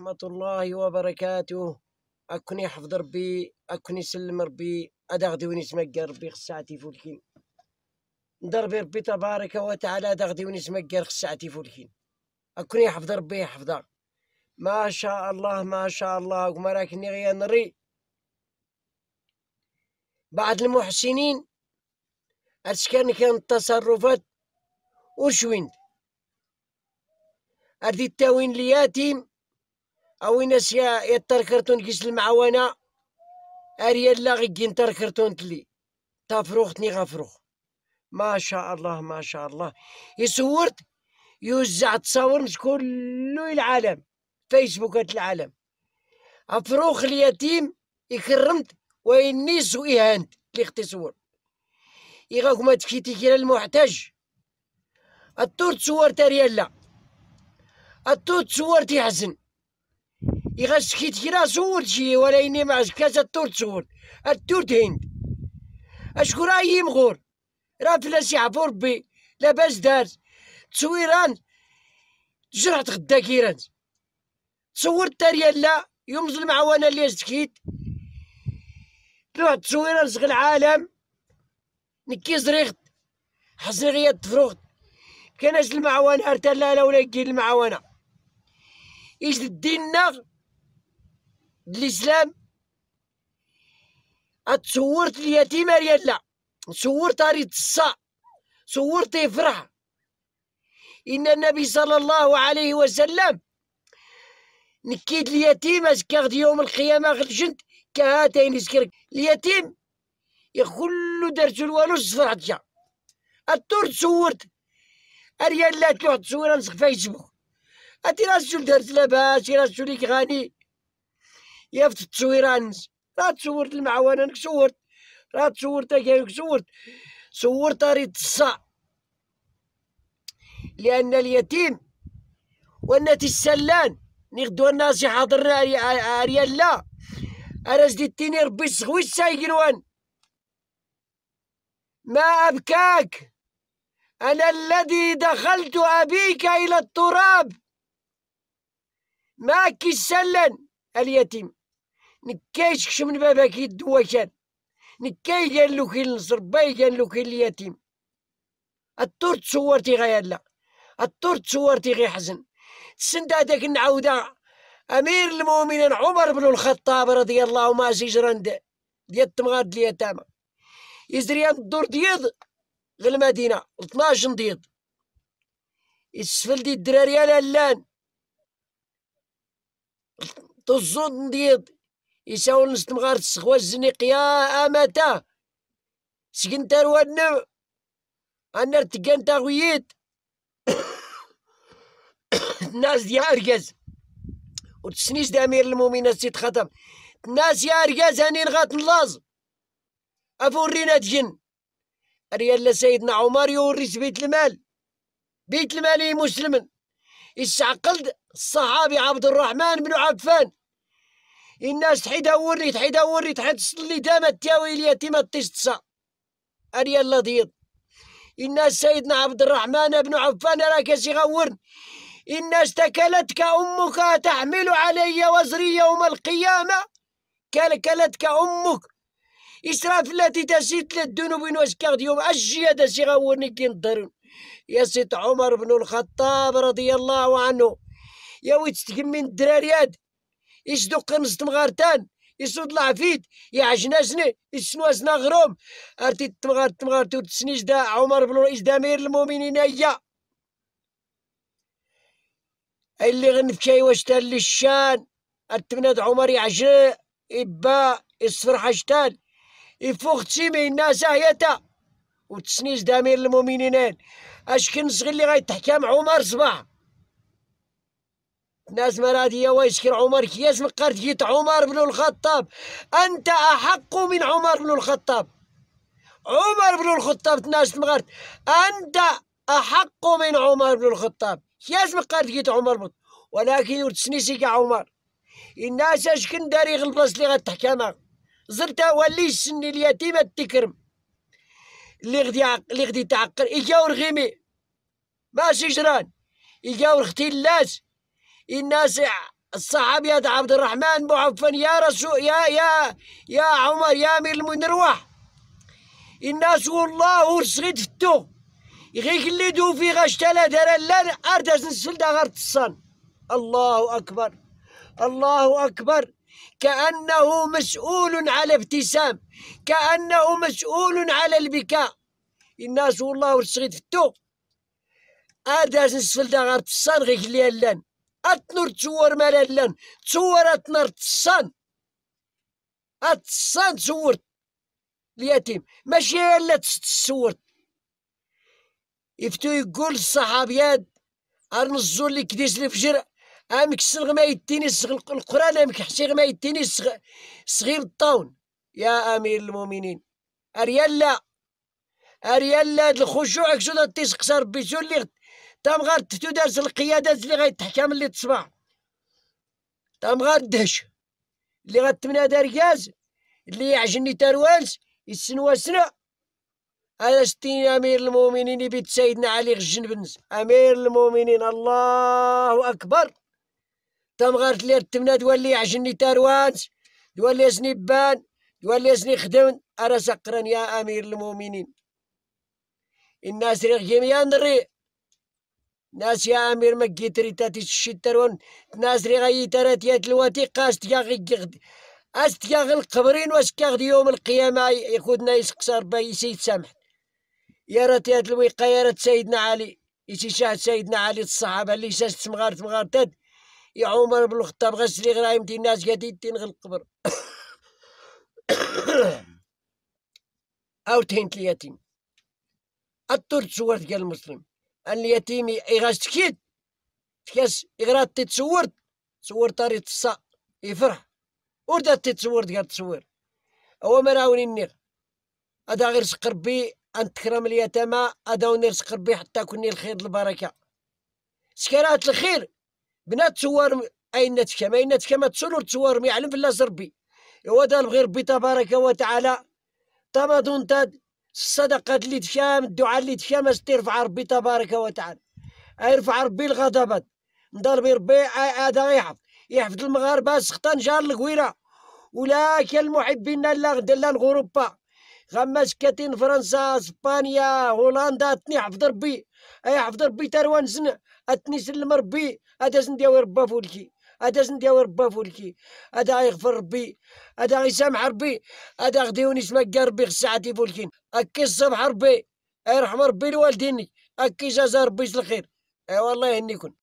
ورحمة الله وبركاته أكون يحفظ ربي أكون يسلم ربي أدغدي ونسمق ربي خساعتي فولكين ندربي ربي تبارك وتعالى أدغدي ونسمق خساعتي فولكين أكون يحفظ ربي يحفظه ما شاء الله ما شاء الله وما راكني غير نري بعد المحسنين أشكان كان التصرفات وشوين أردي التاوين لياتيم ناس يا يطر كرتون كيس المعاونة اريال لا غيكين تر كرتون تلي تفروختني غفروخ ما شاء الله ما شاء الله يصورت يوزع تصاور مش كل العالم فيسبوكات العالم افروخ اليتيم يكرمت وينيس وإهانت اللي ختي صور يغاك ما تكيتي كيرا المحتاج التور تصور تاريالا التور تصور تيحزن يغش كي تكرا صور شي ولا إني ما كاس التورت تصور التورت هند أشكون راهي مغور راه سي عفو ربي لاباس دارت تصويران جرعت غدا كيران صورت تاريالا يوم عوانا اللي زكيت رحت تصويران زغ العالم نكي زريغت حزن غيا تفروغت كان اجل المعوانه ارتلا لا ولا يجي المعوانه يجد ديننا الاسلام أتصورت اليتيمه ريالا صورت ريت الصا صورت يفرح ان النبي صلى الله عليه وسلم نكيد اليتيم اسكاغد يوم القيامه خرجت كهاتين يسكر اليتيم يخلو درت الوالو الصفر جا الدور تصورت اريالات تلوح تصويره نسخ فيسبوك اتي راسو درت لاباس راسو ليك غني يا في راه تصورت المعوانه نك صورت راه تصورت كاينك صورت صورت ريت الصا لان اليتيم والنتي السلان نغدو الناس حاضرنا اريال لا انا جديتيني ربي سخوي السايقنوان ما ابكاك انا الذي دخلت ابيك الى التراب ما كسلن اليتيم نكا يشكش من باباك يدوا كان نكاي قال له كي النصر باي يقال له كي اليتيم الطور تصورتي غا يالا الطور تصورتي غي حزن تسند هذاك نعاودا امير المؤمنين عمر بن الخطاب رضي الله عنه زيجرند ديال التمغار اليتامى يزريان الدور ديض للمدينه 12 ديض يسفل دي الدراري لان طزون ديض يساول نستمغار السخوة الزنيقية أمتا سكن تروى النوع أنا ارتقان تاغويت الناس ديا أرقز وتسنيس دامير المؤمنة سيد خطب الناس يا أرقز هاني نغات نلاز أفورينا تجن ريال سيدنا عمر يوريس بيت المال بيت المال مسلم يسعقلد الصحابي عبد الرحمن بن عفان الناس تحيد وري تحيد وري تحيد تصلي تما تاوي ليا تما تشتسا اريا الله ديض الناس سيدنا عبد الرحمن بن عفان راك سي غورن الناس تكلتك امك تحمل علي وزري يوم القيامه كلكلتك امك اسراف التي تسيت للذنوب واشكار يوم اجي هذا سي غورني كي نضرن يا سيد عمر بن الخطاب رضي الله عنه يا ويت تكمين الدراريات يسدو قرنز تمغارتان يسود العفيد يعجنازني ازنا غروم ارتي تمغار تمغار تسنيج دا عمر بن رئيس دامير المؤمنين أي اللي غنفكي واش تال للشان اتمناد عمر يعجن يبا يصفر حاجتان يفوق تسيمي الناس هيتا وتسنيج دامير المؤمنين اش كنصغي اللي غيتحكم عمر صباح ناس مرادية ويشكر عمر كياش مقرت جيت عمر بن الخطاب أنت أحق من عمر بن الخطاب عمر بن الخطاب تناش مقرت أنت أحق من عمر بن الخطاب كياش مقرت جيت عمر بن ولكن يرتسنيسي كاع عمر الناس اشكن داري غلبس اللي غتحكمها زرت وليش سني اليتيمة تكرم اللي غدي اللي غدي تعقل إجاو رغيمي ماشي جران إجاو ختي اللاس الناس الصحابيات عبد الرحمن عفان يا رسول يا يا يا عمر يا امير المنروح الناس والله ورسغيت فتو اللي دو في غاش دار لا ارداس نسفل دا غير الله اكبر الله اكبر كانه مسؤول على ابتسام كانه مسؤول على البكاء الناس والله ورسغيت فتو ارداس نسفل دا غير تصن غير كليان اتنور تزور مرالان تزور اتنار تصان اتصان تزورت اليتيم ماشي الا تسورت يفتو يقول الصحابيات ارنزو اللي كديس الفجر امك سلغ ما يديني القران امك حسيغ ما يديني صغير الطاون يا امير المؤمنين أريلا أريلا هاد الخشوع كسو تيسقسى ربي سولي تم غار تتو دارس القيادات اللي تحكم اللي تصبع تم غار دهش اللي تمنى داركاز اللي يعجني تروانس يسنوا وسنة أنا ستين أمير المؤمنين بيت سيدنا علي غجن بنز أمير المؤمنين الله أكبر تم غار اللي تمنى دوال اللي يعجني تروانس دوال اللي يزني بان دوال اللي يزني خدمن أرى سقرا يا أمير المؤمنين الناس رغيم يا نري ناس يا امير ما تري تاتي الشترون ناس ري غي ترات يات الواتي قاش تياغي يغد اش تياغي القبرين واش كاغد يوم القيامة يخدنا يسقسر باي سيد سامح يا رات يات الوقاية رات سيدنا علي يتي شاهد سيدنا علي الصحابة اللي شاش تمغارت مغارتات يا عمر بن الخطاب غاش غرايم دي الناس قاعدين تنغل القبر او تهنت ليتين الترت صور ديال المسلم اليتيم إغاش تكيد فكاس إغرات تتصورت تصور تاري تصا يفرح وردا تتصورت قال تصوير هو ما راوني النيغ هذا غير سقر بي أن تكرم اليتامى هذا ونير سقر بي حتى كني الخير البركة سكرات الخير بنات تصور أين تكما أين تكما تصور تصور يعلم في الله ربي ودا غير ربي تبارك وتعالى تما دون تاد الصدقات اللي تشام الدعاء اللي تشام اش ترفع ربي تبارك وتعالى يرفع ربي الغضبات نضرب ربي هذا يحفظ يحفظ المغاربه سخطان جار القويره ولا المحبين لا غدا لا غوروبا غماش كاتين فرنسا اسبانيا هولندا اتني حفظ ربي اي حفظ ربي تروان زن اتني سلم ربي زن ديال ربا فولكي هذا زنداوي ربا فولكي هذا غيغفر ربي هذا غيسامح ربي هذا غديوني ونسمى ربي غساعتي فولكين اكي الصبح ربي يرحم ربي لوالديني اكي جازا ربي الخير اي والله يهنيكم